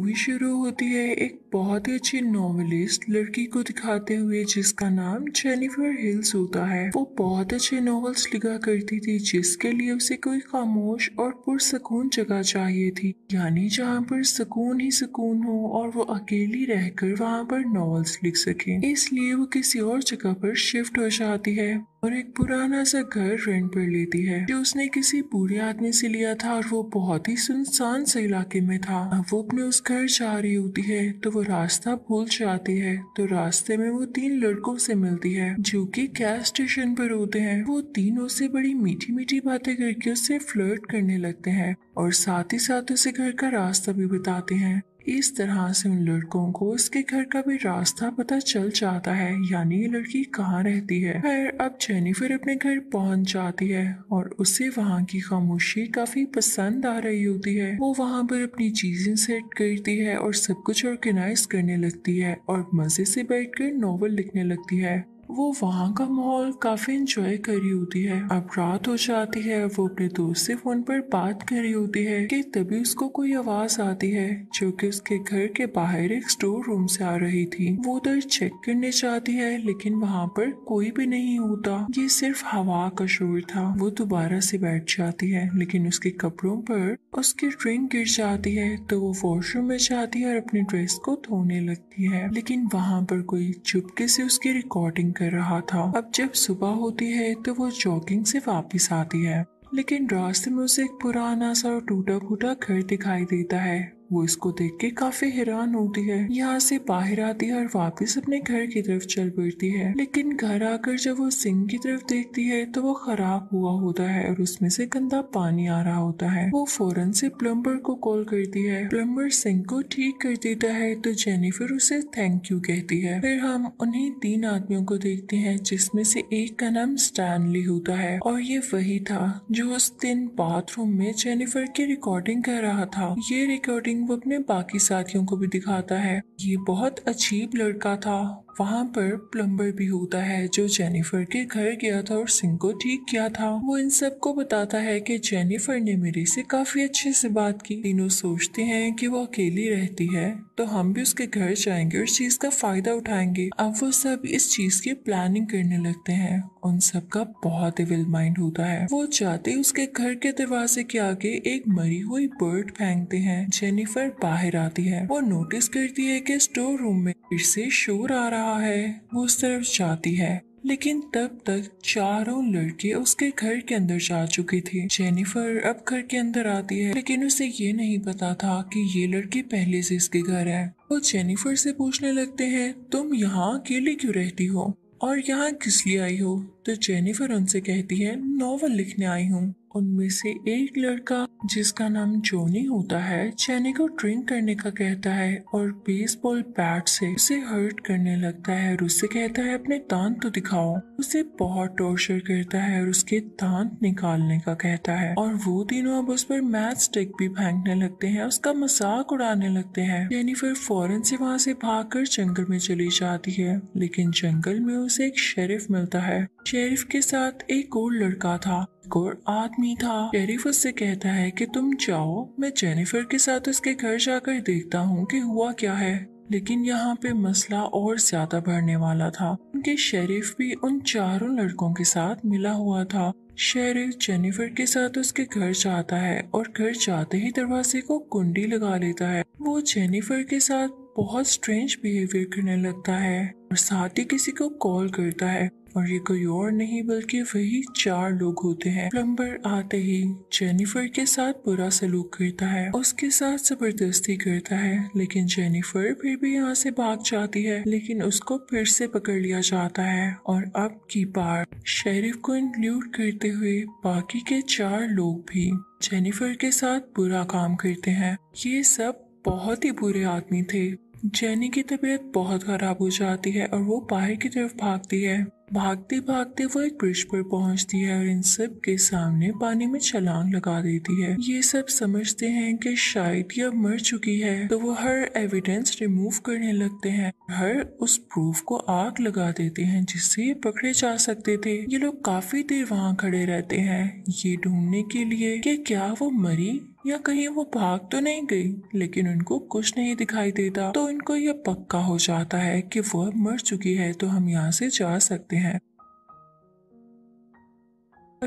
movie शुरू होती है एक बहुत ही अच्छी नॉवेलिस्ट लड़की को दिखाते हुए जिसका नाम जेनिफर हिल्स होता है वो बहुत अच्छे नॉवेल्स लिखा करती थी जिसके लिए उसे कोई खामोश और पुरसकून जगह चाहिए थी यानी जहाँ पर सुकून ही सुकून हो और वो अकेली रहकर वहाँ पर नॉवेल्स लिख सके इसलिए वो किसी और जगह पर शिफ्ट हो जाती है और एक पुराना सा घर रेंट पर लेती है जो उसने किसी बूढ़े आदमी से लिया था और वो बहुत ही सुनसान से इलाके में था अब वो अपने उस घर जा रही होती है तो वो रास्ता भूल जाती है तो रास्ते में वो तीन लड़कों से मिलती है जो कि गैस स्टेशन पर होते हैं वो तीनों से बड़ी मीठी मीठी बातें करके उससे फ्लर्ट करने लगते हैं और साथ ही साथ उसे घर का रास्ता भी बताते हैं इस तरह से उन लड़कों को उसके घर का भी रास्ता पता चल जाता है यानी ये लड़की कहाँ रहती है खैर अब जेनिफर अपने घर पहुंच जाती है और उसे वहाँ की खामोशी काफी पसंद आ रही होती है वो वहाँ पर अपनी चीजें सेट करती है और सब कुछ ऑर्गेनाइज करने लगती है और मजे से बैठकर नॉवल लिखने लगती है वो वहाँ का माहौल काफ़ी इंजॉय करी होती है अब रात हो जाती है वो अपने दोस्त से फोन पर बात कर रही होती है कि तभी उसको कोई आवाज़ आती है जो कि उसके घर के बाहर एक स्टोर रूम से आ रही थी वो उधर चेक करने जाती है लेकिन वहाँ पर कोई भी नहीं होता ये सिर्फ हवा का शोर था वो दोबारा से बैठ जाती है लेकिन उसके कपड़ों पर उसकी ड्रिंक गिर जाती है तो वो वॉशरूम में जाती है और अपनी ड्रेस को धोने लगती है लेकिन वहाँ पर कोई चुपके से उसकी रिकॉर्डिंग कर रहा था अब जब सुबह होती है तो वो जॉगिंग से वापस आती है लेकिन रास्ते में उसे एक पुराना सा टूटा फूटा घर दिखाई देता है वो इसको देख के काफी हैरान होती है यहाँ से बाहर आती है और वापस अपने घर की तरफ चल पड़ती है लेकिन घर आकर जब वो सिंह की तरफ देखती है तो वो खराब हुआ होता है और उसमें से गंदा पानी आ रहा होता है वो फौरन से प्लम्बर को कॉल करती है प्लम्बर सिंह को ठीक कर देता है तो जेनिफर उसे थैंक यू कहती है फिर हम उन्ही तीन आदमियों को देखते हैं जिसमें से एक का नाम स्टैनली होता है और ये वही था जो उस दिन बाथरूम में जेनिफर की रिकॉर्डिंग कर रहा था ये रिकॉर्डिंग वो अपने बाकी साथियों को भी दिखाता है ये बहुत अजीब लड़का था वहाँ पर प्लम्बर भी होता है जो जेनिफर के घर गया था और सिंह को ठीक किया था वो इन सबको बताता है कि जेनिफर ने मेरे से काफी अच्छे से बात की तीनों सोचते हैं कि वो अकेली रहती है तो हम भी उसके घर जाएंगे और चीज का फायदा उठाएंगे अब वो सब इस चीज की प्लानिंग करने लगते हैं उन सब का बहुत एविल माइंड होता है वो जाते उसके घर के दरवाजे के आगे एक मरी हुई बर्ड फेंकते हैं जेनिफर बाहर आती है वो नोटिस करती है कि स्टोर रूम में फिर से शोर आ रहा रहा है वो उस तरफ जाती है लेकिन तब तक चारों लड़के उसके घर के अंदर जा चुकी थी जेनिफर अब घर के अंदर आती है लेकिन उसे ये नहीं पता था कि ये लड़के पहले से इसके घर है वो जेनिफर से पूछने लगते हैं तुम यहाँ अकेले क्यों रहती हो और यहाँ किस लिए आई हो तो जेनिफर उनसे कहती है नॉवल लिखने आई हूँ उनमें से एक लड़का जिसका नाम जोनी होता है चैनी को ड्रिंक करने का कहता है और बेसबॉल बैट से उसे हर्ट करने लगता है और उससे कहता है अपने दांत तो दिखाओ उसे बहुत टॉर्चर करता है और उसके दांत निकालने का कहता है और वो तीनों अब उस पर मैथ स्टिक भी फेंकने लगते हैं उसका मजाक उड़ाने लगते हैं जेनिफर फौरन से वहाँ से भाग जंगल में चली जाती है लेकिन जंगल में उसे एक शेरिफ मिलता है शेरिफ के साथ एक और लड़का था एक और आदमी था शेरिफ उससे कहता है कि तुम जाओ मैं जेनिफर के साथ उसके घर जाकर देखता हूँ कि हुआ क्या है लेकिन यहाँ पे मसला और ज्यादा बढ़ने वाला था उनके शेरिफ भी उन चारों लड़कों के साथ मिला हुआ था शेरिफ जेनिफर के साथ उसके घर जाता है और घर जाते ही दरवाजे को कुंडी लगा लेता है वो जेनिफर के साथ बहुत स्ट्रेंज बिहेवियर करने लगता है और साथ ही किसी को कॉल करता है और ये कोई और नहीं बल्कि वही चार लोग होते हैं प्लम्बर आते ही जेनिफर के साथ बुरा सलूक करता है उसके साथ जबरदस्ती करता है लेकिन जेनिफर फिर भी यहाँ से भाग जाती है लेकिन उसको फिर से पकड़ लिया जाता है और अब की बार शेरिफ को इंक्लूड करते हुए बाकी के चार लोग भी जेनिफर के साथ बुरा काम करते हैं ये सब बहुत ही बुरे आदमी थे जेनी की तबीयत बहुत खराब हो जाती है और वो बाहर की तरफ भागती है भागते भागते वो एक ब्रिज पर पहुंचती है और इन सब के सामने पानी में छलांग लगा देती है ये सब समझते हैं कि शायद ये मर चुकी है तो वो हर एविडेंस रिमूव करने लगते हैं हर उस प्रूफ को आग लगा देते हैं जिससे ये पकड़े जा सकते थे ये लोग काफी देर वहाँ खड़े रहते हैं ये ढूंढने के लिए कि क्या वो मरी या कहीं वो भाग तो नहीं गई लेकिन उनको कुछ नहीं दिखाई देता तो इनको यह पक्का हो जाता है कि वह मर चुकी है तो हम यहाँ से जा सकते हैं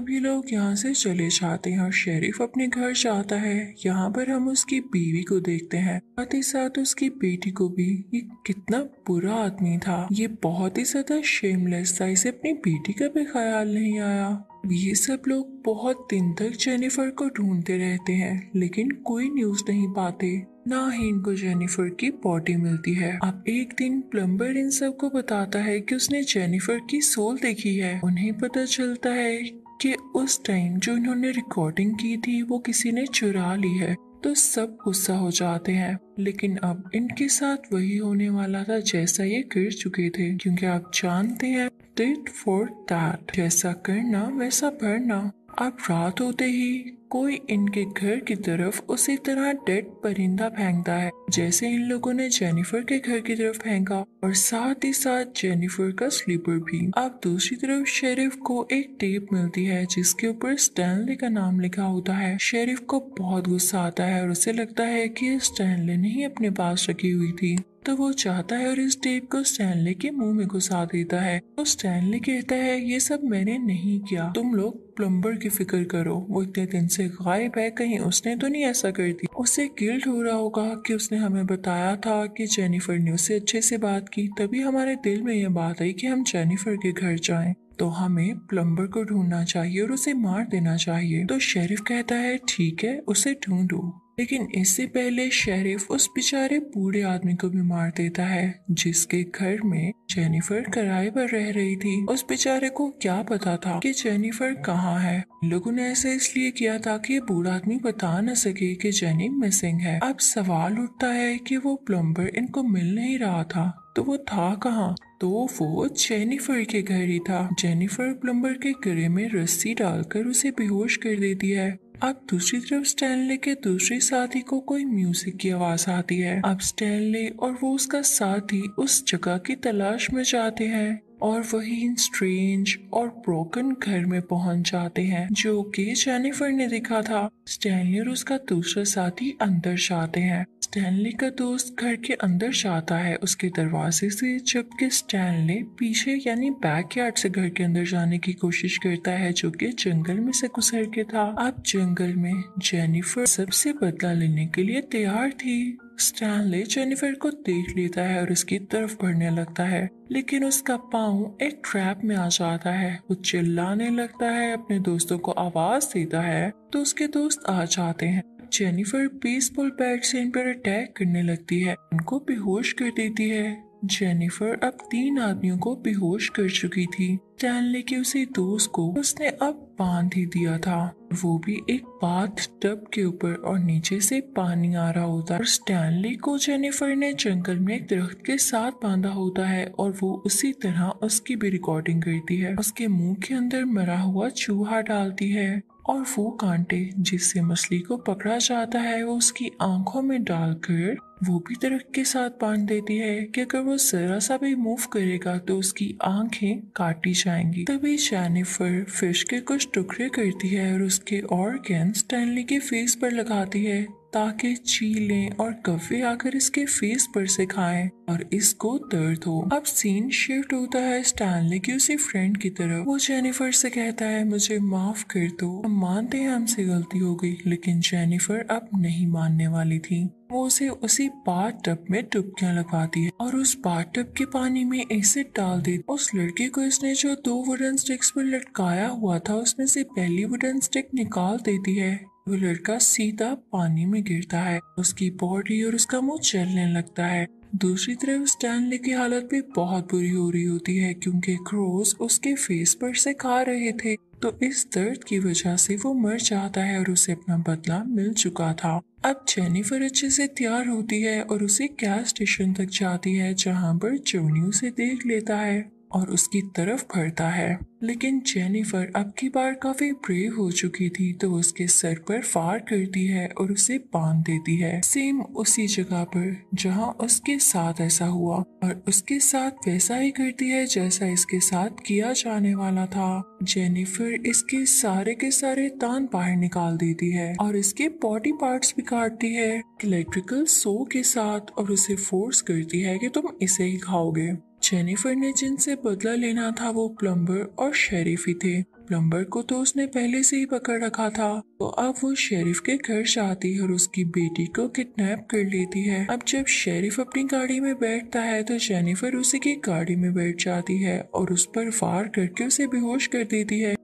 ये लोग यहाँ से चले जाते हैं और शेरिफ अपने घर जाता है यहाँ पर हम उसकी बीवी को देखते हैं साथ ही साथ उसकी बेटी को भी ये कितना बुरा आदमी था ये बहुत ही ज्यादा शेमलेस था इसे अपनी बेटी का भी ख्याल नहीं आया ये सब लोग बहुत दिन तक जेनिफर को ढूंढते रहते हैं लेकिन कोई न्यूज नहीं पाते ना ही इनको जेनिफर की बॉडी मिलती है अब एक दिन प्लम्बर इन सबको बताता है कि उसने जेनिफर की सोल देखी है उन्हें पता चलता है कि उस टाइम जो इन्होंने रिकॉर्डिंग की थी वो किसी ने चुरा ली है तो सब गुस्सा हो जाते हैं लेकिन अब इनके साथ वही होने वाला था जैसा ये कर चुके थे क्योंकि आप जानते हैं डिड फॉर दैट जैसा करना वैसा भरना अब रात होते ही कोई इनके घर की तरफ उसी तरह डेड परिंदा फेंकता है जैसे इन लोगों ने जेनिफर के घर की तरफ फेंका और साथ ही साथ जेनिफर का स्लीपर भी अब दूसरी तरफ शेरिफ को एक टेप मिलती है जिसके ऊपर स्टैनली का नाम लिखा होता है शेरिफ को बहुत गुस्सा आता है और उसे लगता है कि स्टैनली ने ही अपने पास रखी हुई थी तो वो चाहता है और इस टेप को स्टैनली के मुंह में घुसा देता है तो स्टैनली कहता है ये सब मैंने नहीं किया तुम लोग प्लम्बर की फिक्र करो वो इतने दिन से गायब है कहीं उसने तो नहीं ऐसा कर दी उसे गिल्ट हो रहा होगा कि उसने हमें बताया था कि जेनिफर ने उससे अच्छे से बात की तभी हमारे दिल में यह बात आई कि हम जेनिफर के घर जाएं तो हमें प्लम्बर को ढूंढना चाहिए और उसे मार देना चाहिए तो शेरिफ कहता है ठीक है उसे ढूंढो लेकिन इससे पहले शेरिफ उस बेचारे बूढ़े आदमी को भी मार देता है जिसके घर में जेनिफर किराए पर रह रही थी उस बेचारे को क्या पता था कि जेनिफर कहाँ है लोगों ने ऐसा इसलिए किया था कि बूढ़ा आदमी बता न सके कि जेनी मिसिंग है अब सवाल उठता है कि वो प्लम्बर इनको मिल नहीं रहा था तो वो था कहाँ तो वो जेनिफर के घर ही था जेनिफर प्लम्बर के गले में रस्सी डालकर उसे बेहोश कर देती है अब दूसरी तरफ स्टैनले के दूसरे साथी को कोई म्यूजिक की आवाज आती है अब स्टैनले और वो उसका साथी उस जगह की तलाश में जाते हैं और वही स्ट्रेंज और ब्रोकन घर में पहुंच जाते हैं जो कि जेनिफर ने देखा था स्टैनली और उसका दूसरा साथी अंदर जाते हैं स्टैनली का दोस्त घर के अंदर जाता है उसके दरवाजे से जबकि स्टैनली पीछे यानी बैकयार्ड से घर के अंदर जाने की कोशिश करता है जो कि जंगल में से गुजर के था अब जंगल में जेनिफर सबसे बदला लेने के लिए तैयार थी स्टैनले जेनिफर को देख लेता है और उसकी तरफ बढ़ने लगता है लेकिन उसका पाँव एक ट्रैप में आ जाता है वो चिल्लाने लगता है अपने दोस्तों को आवाज देता है तो उसके दोस्त आ जाते हैं जेनिफर पीसफुल बैट से इन पर अटैक करने लगती है उनको बेहोश कर देती है जेनिफर अब तीन आदमियों को बेहोश कर चुकी थी स्टैनले के उसी दोस्त को उसने अब बांध ही दिया था वो भी एक बाथ टब के ऊपर और नीचे से पानी आ रहा होता और स्टैनली को जेनिफर ने जंगल में एक दरख्त के साथ बांधा होता है और वो उसी तरह उसकी भी रिकॉर्डिंग करती है उसके मुंह के अंदर मरा हुआ चूहा डालती है और वो कांटे जिससे मछली को पकड़ा जाता है वो उसकी आंखों में डालकर वो भी दरख्त के साथ बांध देती है कि अगर वो जरा सा भी मूव करेगा तो उसकी आंखें काटी जाएंगी तभी जैनिफर फिश के कुछ टुकड़े करती है और उसके ऑर्गन स्टैनली के फेस पर लगाती है ताकि चीलें और कफे आकर इसके फेस पर से खाएं और इसको दर्द हो अब सीन शिफ्ट होता है स्टैनली की उसी फ्रेंड की तरफ वो जेनिफर से कहता है मुझे माफ कर दो हम मानते हैं हमसे गलती हो गई लेकिन जेनिफर अब नहीं मानने वाली थी वो उसे उसी बाट टब में डुबकियां लगवाती है और उस बाट टब के पानी में एसिड डाल देती उस लड़की को इसने जो दो वुडन स्टिक्स पर लटकाया हुआ था उसमें से पहली वुडन स्टिक निकाल देती है वो लड़का सीधा पानी में गिरता है उसकी बॉडी और उसका मुंह चलने लगता है दूसरी तरफ स्टैनली की हालत भी बहुत बुरी हो रही होती है क्योंकि क्रोस उसके फेस पर से खा रहे थे तो इस दर्द की वजह से वो मर जाता है और उसे अपना बदला मिल चुका था अब जेनिफर अच्छे से तैयार होती है और उसे कैश स्टेशन तक जाती है जहाँ पर जोनी उसे देख लेता है और उसकी तरफ भरता है लेकिन जेनिफर अब की बार काफी ब्रेव हो चुकी थी तो उसके सर पर फार करती है और उसे बांध देती है सेम उसी जगह पर जहां उसके साथ ऐसा हुआ और उसके साथ वैसा ही करती है जैसा इसके साथ किया जाने वाला था जेनिफर इसके सारे के सारे तान बाहर निकाल देती है और इसके बॉडी पार्ट्स भी काटती है इलेक्ट्रिकल सो के साथ और उसे फोर्स करती है कि तुम इसे ही खाओगे जेनिफर ने जिनसे बदला लेना था वो प्लम्बर और शेरिफ ही थे प्लम्बर को तो उसने पहले से ही पकड़ रखा था तो अब वो शेरिफ के घर जाती है और उसकी बेटी को किडनैप कर लेती है अब जब शेरिफ अपनी गाड़ी में बैठता है तो जेनिफर उसी की गाड़ी में बैठ जाती है और उस पर वार करके उसे बेहोश कर देती है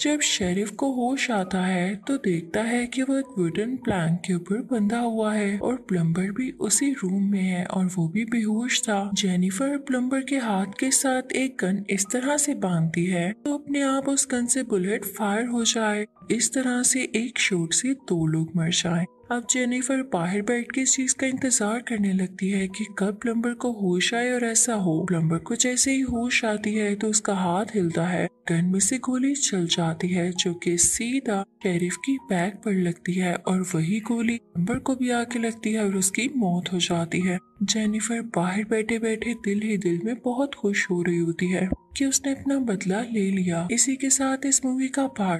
जब शेरिफ को होश आता है तो देखता है कि वह वुडन प्लैंक के ऊपर बंधा हुआ है और प्लम्बर भी उसी रूम में है और वो भी बेहोश था जेनिफर प्लम्बर के हाथ के साथ एक गन इस तरह से बांधती है तो अपने आप उस गन से बुलेट फायर हो जाए इस तरह से एक शूट से दो लोग मर जाए अब जेनिफर बाहर बैठ के इस चीज का इंतजार करने लगती है कि कब प्लम्बर को होश आए और ऐसा हो प्लम्बर को जैसे ही होश आती है तो उसका हाथ हिलता है गन में से गोली चल जाती है जो कि सीधा शेरिफ की बैग पर लगती है और वही गोली प्लम्बर को भी आके लगती है और उसकी मौत हो जाती है जेनिफर बाहर बैठे बैठे दिल ही दिल में बहुत खुश हो रही होती है कि उसने अपना बदला ले लिया इसी के साथ इस मूवी का पार्ट